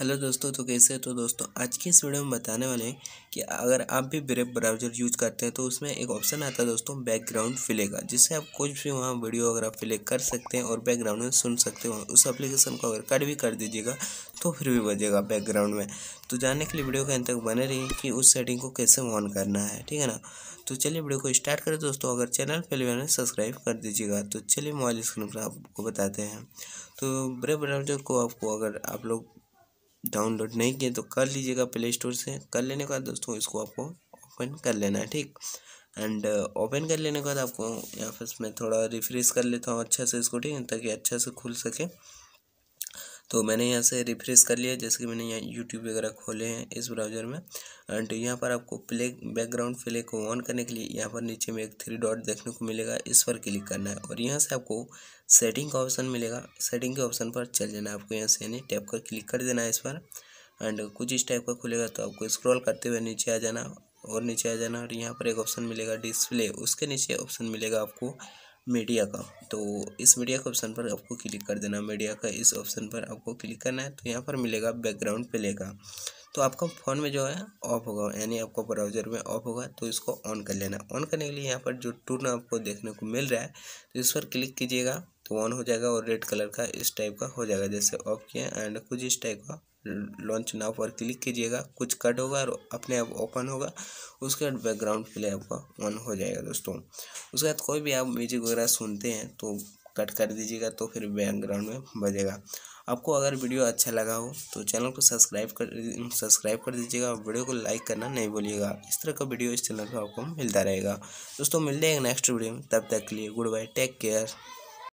hello दोस्तों तो कैसे तो दोस्तों आज के इस वीडियो में बताने वाले हैं कि अगर आप भी ब्रेप ब्राउज़र यूज करते हैं तो उसमें एक ऑप्शन आता है दोस्तों बैकग्राउंड फिले का जिससे आप कुछ भी वहाँ वीडियो वगैरह फिले कर सकते हैं और बैकग्राउंड में सुन सकते हो उस एप्लीकेशन को अगर कट भी कर दीजिएगा तो फिर भी बजेगा बैकग्राउंड में तो जानने के लिए वीडियो के अंत तक बने रही कि उस सेटिंग को कैसे ऑन करना है ठीक है ना तो चलिए वीडियो को स्टार्ट करें दोस्तों अगर चैनल पहले बने सब्सक्राइब कर दीजिएगा तो चलिए मोबाइल स्क्रीन पर आपको बताते हैं तो ब्रेप ब्राउज़र को आपको अगर आप लोग डाउनलोड नहीं किए तो कर लीजिएगा प्ले स्टोर से कर लेने के बाद दोस्तों इसको आपको ओपन कर लेना है ठीक एंड ओपन uh, कर लेने के बाद आपको यहाँ पर मैं थोड़ा रिफ्रेश कर लेता हूँ अच्छा से इसको ठीक है ताकि अच्छा से खुल सके तो मैंने यहाँ से रिफ्रेश कर लिया जैसे कि मैंने यहाँ यूट्यूब वगैरह खोले हैं इस ब्राउज़र में एंड यहाँ पर आपको प्ले बैकग्राउंड प्ले को ऑन करने के लिए यहाँ पर नीचे में एक थ्री डॉट देखने को मिलेगा इस पर क्लिक करना है और यहाँ से आपको सेटिंग का ऑप्शन मिलेगा सेटिंग के ऑप्शन पर चल जाना है आपको यहाँ से यानी टैप कर क्लिक कर देना है इस पर एंड कुछ इस टाइप का खुलेगा तो आपको स्क्रॉल करते हुए नीचे आ जाना और नीचे आ जाना और यहाँ पर एक ऑप्शन मिलेगा डिस्प्ले उसके नीचे ऑप्शन मिलेगा आपको मीडिया का तो इस मीडिया के ऑप्शन पर आपको क्लिक कर देना मीडिया का इस ऑप्शन पर आपको क्लिक करना है तो यहाँ पर मिलेगा बैकग्राउंड प्ले का तो आपका फ़ोन में जो है ऑफ होगा यानी आपको ब्राउजर में ऑफ होगा तो इसको ऑन कर लेना ऑन करने के लिए यहाँ पर जो टून आपको देखने को मिल रहा है तो इस पर क्लिक कीजिएगा तो ऑन हो जाएगा और रेड कलर का इस टाइप का हो जाएगा जैसे ऑफ किया एंड कुछ इस टाइप का लॉन्च नाव पर क्लिक कीजिएगा कुछ कट होगा और अपने आप ओपन होगा उसके बाद बैकग्राउंड प्ले आपका ऑन हो जाएगा दोस्तों उसके बाद कोई भी आप म्यूजिक वगैरह सुनते हैं तो कट कर दीजिएगा तो फिर बैकग्राउंड में बजेगा आपको अगर वीडियो अच्छा लगा हो तो चैनल को सब्सक्राइब कर सब्सक्राइब कर दीजिएगा और वीडियो को लाइक करना नहीं भूलिएगा इस तरह का वीडियो इस चैनल पर आपको मिलता रहेगा दोस्तों मिलते हैं नेक्स्ट वीडियो में तब तक के लिए गुड बाय टेक केयर